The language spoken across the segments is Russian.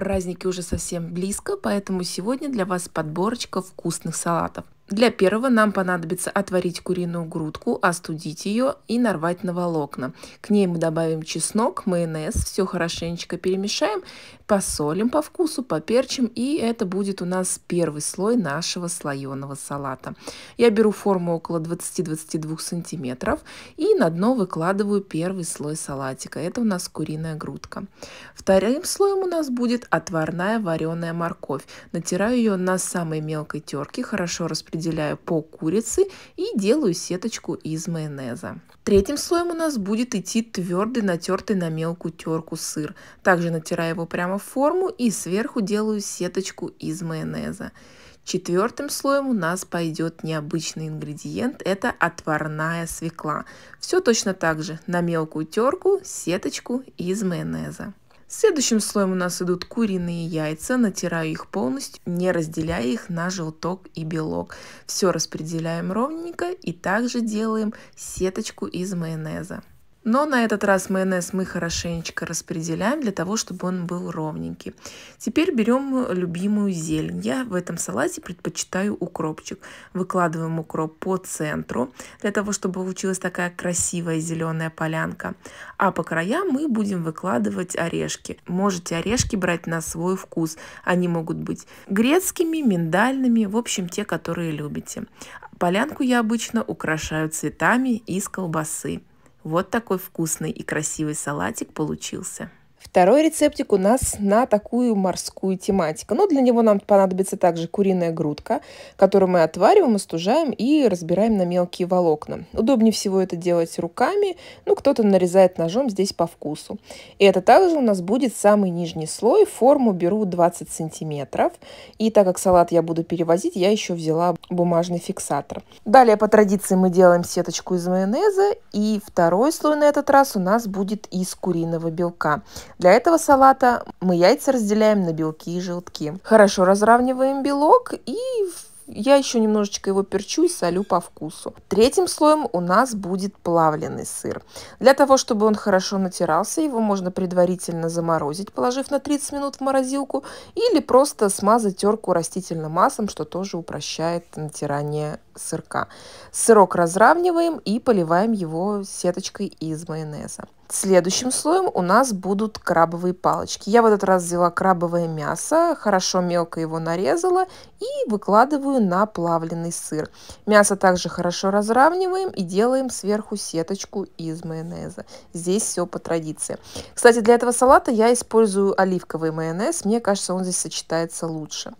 праздники уже совсем близко, поэтому сегодня для вас подборочка вкусных салатов. Для первого нам понадобится отварить куриную грудку, остудить ее и нарвать на волокна. К ней мы добавим чеснок, майонез, все хорошенечко перемешаем, посолим по вкусу, поперчим и это будет у нас первый слой нашего слоеного салата. Я беру форму около 20-22 сантиметров и на дно выкладываю первый слой салатика. Это у нас куриная грудка. Вторым слоем у нас будет отварная вареная морковь. Натираю ее на самой мелкой терке, хорошо распределяю распределяю по курице и делаю сеточку из майонеза. Третьим слоем у нас будет идти твердый натертый на мелкую терку сыр. Также натираю его прямо в форму и сверху делаю сеточку из майонеза. Четвертым слоем у нас пойдет необычный ингредиент, это отварная свекла. Все точно так же, на мелкую терку, сеточку из майонеза. Следующим слоем у нас идут куриные яйца. Натираю их полностью, не разделяя их на желток и белок. Все распределяем ровненько и также делаем сеточку из майонеза. Но на этот раз майонез мы хорошенечко распределяем для того, чтобы он был ровненький. Теперь берем любимую зелень. Я в этом салате предпочитаю укропчик. Выкладываем укроп по центру, для того, чтобы получилась такая красивая зеленая полянка. А по краям мы будем выкладывать орешки. Можете орешки брать на свой вкус. Они могут быть грецкими, миндальными, в общем, те, которые любите. Полянку я обычно украшаю цветами из колбасы. Вот такой вкусный и красивый салатик получился. Второй рецептик у нас на такую морскую тематику. Но ну, для него нам понадобится также куриная грудка, которую мы отвариваем, остужаем и разбираем на мелкие волокна. Удобнее всего это делать руками, ну кто-то нарезает ножом здесь по вкусу. И это также у нас будет самый нижний слой. Форму беру 20 сантиметров. И так как салат я буду перевозить, я еще взяла бумажный фиксатор. Далее по традиции мы делаем сеточку из майонеза. И второй слой на этот раз у нас будет из куриного белка. Для этого салата мы яйца разделяем на белки и желтки. Хорошо разравниваем белок и я еще немножечко его перчу и солю по вкусу. Третьим слоем у нас будет плавленый сыр. Для того, чтобы он хорошо натирался, его можно предварительно заморозить, положив на 30 минут в морозилку, или просто смазать терку растительным маслом, что тоже упрощает натирание сырка. Сырок разравниваем и поливаем его сеточкой из майонеза. Следующим слоем у нас будут крабовые палочки. Я в этот раз взяла крабовое мясо, хорошо мелко его нарезала и выкладываю на плавленый сыр. Мясо также хорошо разравниваем и делаем сверху сеточку из майонеза. Здесь все по традиции. Кстати, для этого салата я использую оливковый майонез. Мне кажется, он здесь сочетается лучше.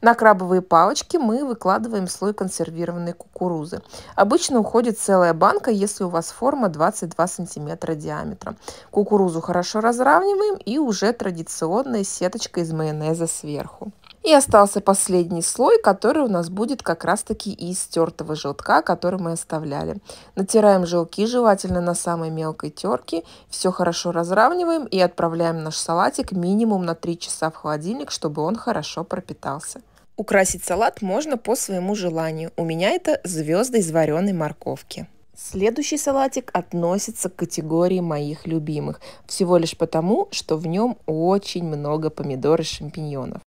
На крабовые палочки мы выкладываем слой консервированной кукурузы. Обычно уходит целая банка, если у вас форма 22 см диаметра. Кукурузу хорошо разравниваем и уже традиционная сеточка из майонеза сверху. И остался последний слой, который у нас будет как раз таки из стертого желтка, который мы оставляли. Натираем желтки, желательно на самой мелкой терке. Все хорошо разравниваем и отправляем наш салатик минимум на 3 часа в холодильник, чтобы он хорошо пропитался. Украсить салат можно по своему желанию. У меня это звезды из вареной морковки. Следующий салатик относится к категории моих любимых, всего лишь потому, что в нем очень много помидор и шампиньонов.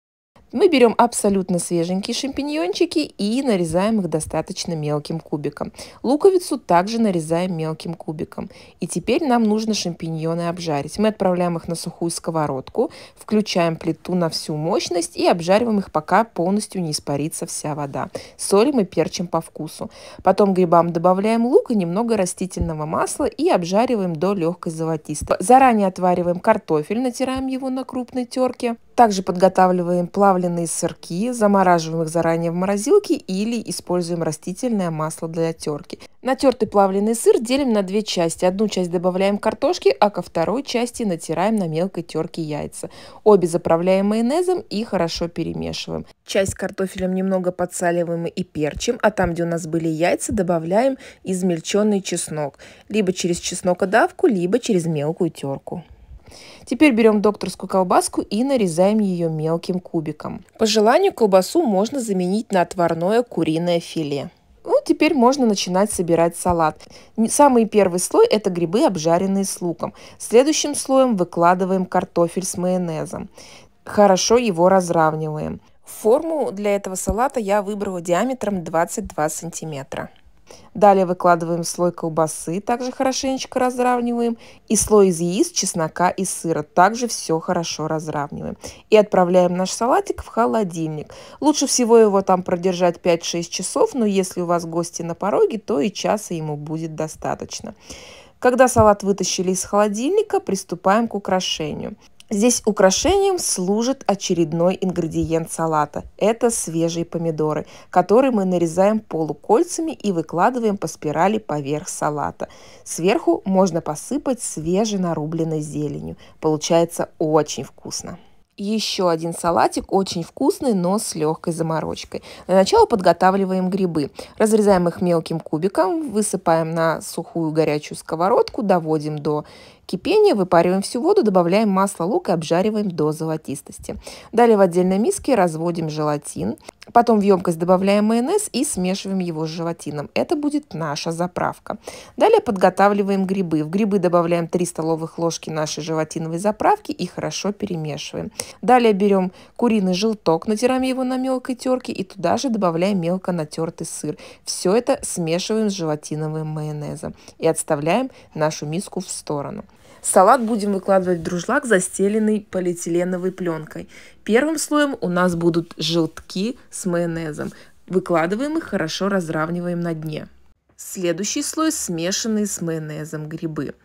Мы берем абсолютно свеженькие шампиньончики и нарезаем их достаточно мелким кубиком. Луковицу также нарезаем мелким кубиком. И теперь нам нужно шампиньоны обжарить. Мы отправляем их на сухую сковородку, включаем плиту на всю мощность и обжариваем их, пока полностью не испарится вся вода. Солим и перчим по вкусу. Потом грибам добавляем лук и немного растительного масла и обжариваем до легкой золотистой. Заранее отвариваем картофель, натираем его на крупной терке. Также подготавливаем плавленые сырки, замораживаем их заранее в морозилке или используем растительное масло для терки. Натертый плавленый сыр делим на две части. Одну часть добавляем картошки, а ко второй части натираем на мелкой терке яйца. Обе заправляем майонезом и хорошо перемешиваем. Часть картофелем немного подсаливаем и перчим, а там, где у нас были яйца, добавляем измельченный чеснок. Либо через чеснокодавку, либо через мелкую терку. Теперь берем докторскую колбаску и нарезаем ее мелким кубиком. По желанию колбасу можно заменить на отварное куриное филе. Ну, теперь можно начинать собирать салат. Самый первый слой – это грибы, обжаренные с луком. Следующим слоем выкладываем картофель с майонезом. Хорошо его разравниваем. Форму для этого салата я выбрала диаметром 22 сантиметра. Далее выкладываем слой колбасы, также хорошенечко разравниваем. И слой из яиц, чеснока и сыра. Также все хорошо разравниваем. И отправляем наш салатик в холодильник. Лучше всего его там продержать 5-6 часов, но если у вас гости на пороге, то и часа ему будет достаточно. Когда салат вытащили из холодильника, приступаем к украшению. Здесь украшением служит очередной ингредиент салата. Это свежие помидоры, которые мы нарезаем полукольцами и выкладываем по спирали поверх салата. Сверху можно посыпать свеженарубленной зеленью. Получается очень вкусно. Еще один салатик, очень вкусный, но с легкой заморочкой. Для начала подготавливаем грибы. Разрезаем их мелким кубиком, высыпаем на сухую горячую сковородку, доводим до кипения выпариваем всю воду, добавляем масло, лук и обжариваем до золотистости. Далее в отдельной миске разводим желатин. Потом в емкость добавляем майонез и смешиваем его с желатином. Это будет наша заправка. Далее подготавливаем грибы. В грибы добавляем 3 столовых ложки нашей желатиновой заправки и хорошо перемешиваем. Далее берем куриный желток, натираем его на мелкой терке и туда же добавляем мелко натертый сыр. Все это смешиваем с желатиновым майонезом и отставляем нашу миску в сторону. Салат будем выкладывать в дружлак, застеленный полиэтиленовой пленкой. Первым слоем у нас будут желтки с майонезом. Выкладываем их, хорошо разравниваем на дне. Следующий слой смешанные с майонезом грибы.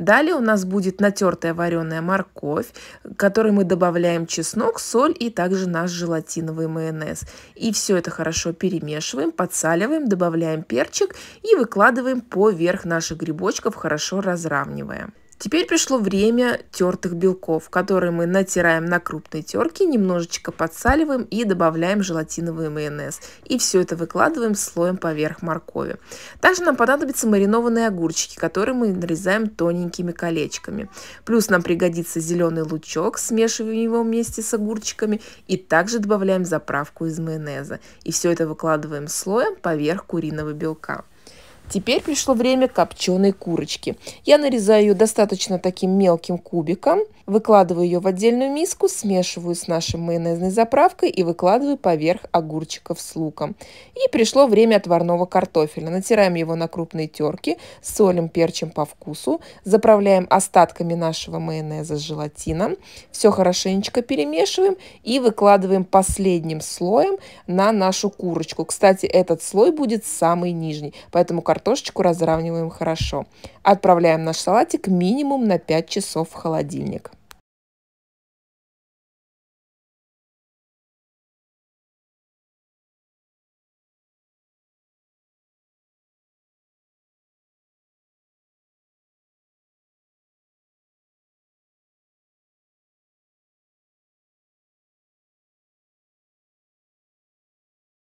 Далее у нас будет натертая вареная морковь, в которой мы добавляем чеснок, соль и также наш желатиновый майонез. И все это хорошо перемешиваем, подсаливаем, добавляем перчик и выкладываем поверх наших грибочков, хорошо разравнивая. Теперь пришло время тертых белков, которые мы натираем на крупной терке, немножечко подсаливаем и добавляем желатиновый майонез. И все это выкладываем слоем поверх моркови. Также нам понадобятся маринованные огурчики, которые мы нарезаем тоненькими колечками. Плюс нам пригодится зеленый лучок, смешиваем его вместе с огурчиками и также добавляем заправку из майонеза. И все это выкладываем слоем поверх куриного белка. Теперь пришло время копченой курочки. Я нарезаю ее достаточно таким мелким кубиком, выкладываю ее в отдельную миску, смешиваю с нашей майонезной заправкой и выкладываю поверх огурчиков с луком. И пришло время отварного картофеля. Натираем его на крупной терке, солим, перчим по вкусу, заправляем остатками нашего майонеза с желатином. Все хорошенечко перемешиваем и выкладываем последним слоем на нашу курочку. Кстати, этот слой будет самый нижний, поэтому картофель картошечку разравниваем хорошо. Отправляем наш салатик минимум на 5 часов в холодильник.